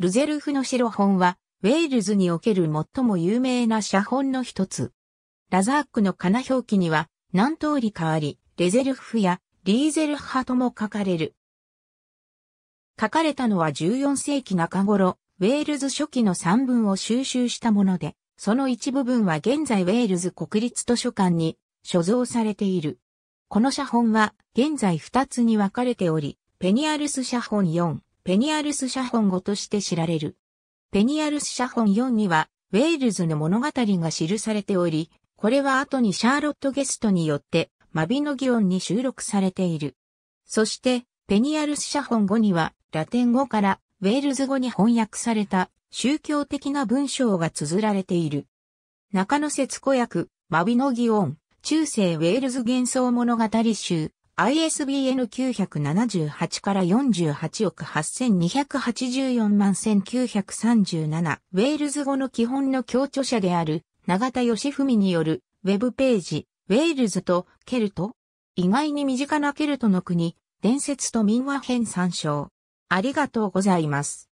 ルゼルフの白本は、ウェールズにおける最も有名な写本の一つ。ラザークの金表記には、何通り変わり、レゼルフやリーゼル派とも書かれる。書かれたのは14世紀中頃、ウェールズ初期の3文を収集したもので、その一部分は現在ウェールズ国立図書館に所蔵されている。この写本は現在2つに分かれており、ペニアルス写本4、ペニアルス写本語として知られる。ペニアルス写本4には、ウェールズの物語が記されており、これは後にシャーロット・ゲストによって、マビノギオンに収録されている。そして、ペニアルス写本語には、ラテン語からウェールズ語に翻訳された宗教的な文章が綴られている。中野節子訳、マビノギオン、中世ウェールズ幻想物語集、ISBN 978から48億8284万1937ウェールズ語の基本の協著者である永田義文によるウェブページウェールズとケルト意外に身近なケルトの国伝説と民話編参照ありがとうございます。